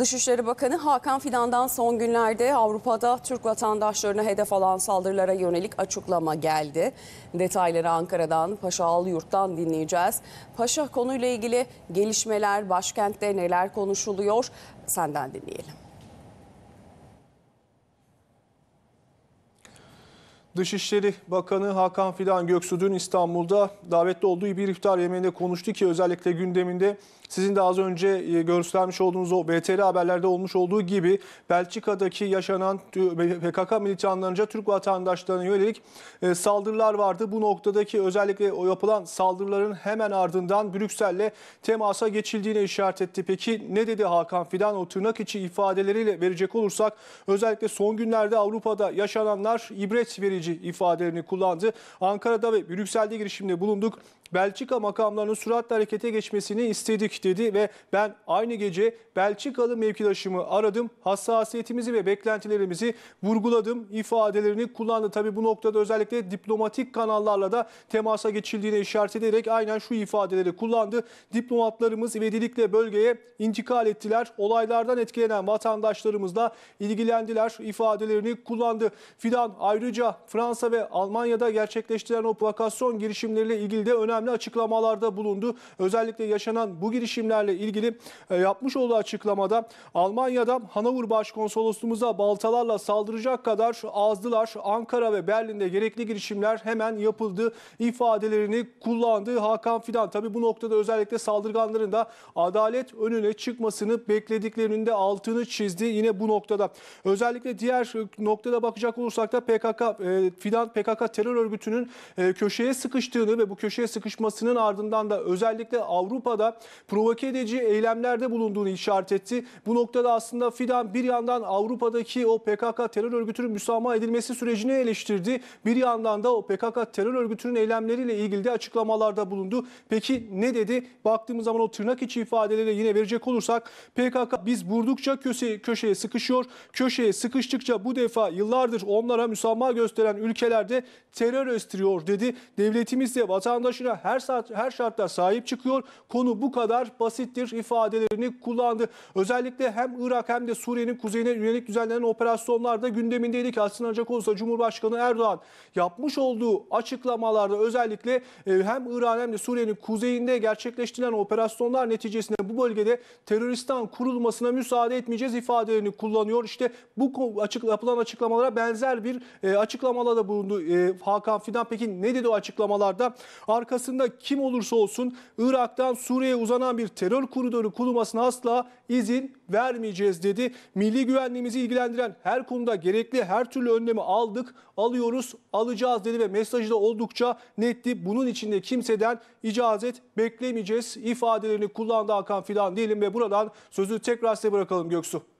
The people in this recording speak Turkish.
Dışişleri Bakanı Hakan Fidan'dan son günlerde Avrupa'da Türk vatandaşlarına hedef alan saldırılara yönelik açıklama geldi. Detayları Ankara'dan, Paşaoğlu Yurt'tan dinleyeceğiz. Paşa konuyla ilgili gelişmeler, başkentte neler konuşuluyor senden dinleyelim. Dışişleri Bakanı Hakan Fidan Göksu dün İstanbul'da davetli olduğu bir iftar yemeğinde konuştu ki özellikle gündeminde sizin de az önce e, göstermiş olduğunuz o BTR haberlerde olmuş olduğu gibi Belçika'daki yaşanan PKK militanlarınca Türk vatandaşlarına yönelik e, saldırılar vardı. Bu noktadaki özellikle o yapılan saldırıların hemen ardından Brüksel'le temasa geçildiğine işaret etti. Peki ne dedi Hakan Fidan o tırnak içi ifadeleriyle verecek olursak özellikle son günlerde Avrupa'da yaşananlar ibret verici ifadelerini kullandı. Ankara'da ve Brüksel'de girişimde bulunduk. Belçika makamlarının süratle harekete geçmesini istedik dedi ve ben aynı gece Belçikalı mevkidaşımı aradım. Hassasiyetimizi ve beklentilerimizi vurguladım ifadelerini kullandı. tabi bu noktada özellikle diplomatik kanallarla da temasa geçildiğine işaret ederek aynen şu ifadeleri kullandı. Diplomatlarımız ivedilikle bölgeye intikal ettiler. Olaylardan etkilenen vatandaşlarımızla ilgilendiler ifadelerini kullandı. Fidan ayrıca Fransa ve Almanya'da gerçekleştirilen o provokasyon girişimleriyle ilgili de önemli önemli açıklamalarda bulundu. Özellikle yaşanan bu girişimlerle ilgili e, yapmış olduğu açıklamada Almanya'da Hanavur Başkonsolosluğumuza baltalarla saldıracak kadar azdılar. Ankara ve Berlin'de gerekli girişimler hemen yapıldı ifadelerini kullandı Hakan Fidan. Tabi bu noktada özellikle saldırganların da adalet önüne çıkmasını beklediklerinin de altını çizdi yine bu noktada. Özellikle diğer e, noktada bakacak olursak da PKK e, Fidan PKK terör örgütünün köşeye sıkıştığını ve bu köşeye sıkıştığını çıkışmasının ardından da özellikle Avrupa'da provoke edici eylemlerde bulunduğunu işaret etti. Bu noktada aslında Fidan bir yandan Avrupa'daki o PKK terör örgütünün müsamaha edilmesi sürecini eleştirdi. Bir yandan da o PKK terör örgütünün eylemleriyle ilgili de açıklamalarda bulundu. Peki ne dedi? Baktığımız zaman o tırnak içi ifadeleri yine verecek olursak PKK biz vurdukça köşeye, köşeye sıkışıyor. Köşeye sıkıştıkça bu defa yıllardır onlara müsamaha gösteren ülkelerde terör estiriyor dedi. Devletimiz de vatandaşına her saat her şartta sahip çıkıyor. Konu bu kadar basittir ifadelerini kullandı. Özellikle hem Irak hem de Suriye'nin kuzeyine yönelik düzenlenen operasyonlarda gündemindeydik. Aslında ancak olsa Cumhurbaşkanı Erdoğan yapmış olduğu açıklamalarda özellikle e, hem Irak hem de Suriye'nin kuzeyinde gerçekleştirilen operasyonlar neticesinde bu bölgede teröristan kurulmasına müsaade etmeyeceğiz ifadelerini kullanıyor. İşte bu açık, yapılan açıklamalara benzer bir açıklamalarda e, açıklamada da bulundu e, Hakan Fidan. Peki ne dedi o açıklamalarda? Arkası arkasında kim olursa olsun Irak'tan Suriye'ye uzanan bir terör koridoru kurulmasına asla izin vermeyeceğiz dedi. Milli güvenliğimizi ilgilendiren her konuda gerekli her türlü önlemi aldık, alıyoruz, alacağız dedi ve mesajı da oldukça netti. Bunun içinde kimseden icazet beklemeyeceğiz ifadelerini kullandı Hakan Fidan diyelim ve buradan sözü tekrar size bırakalım Göksu.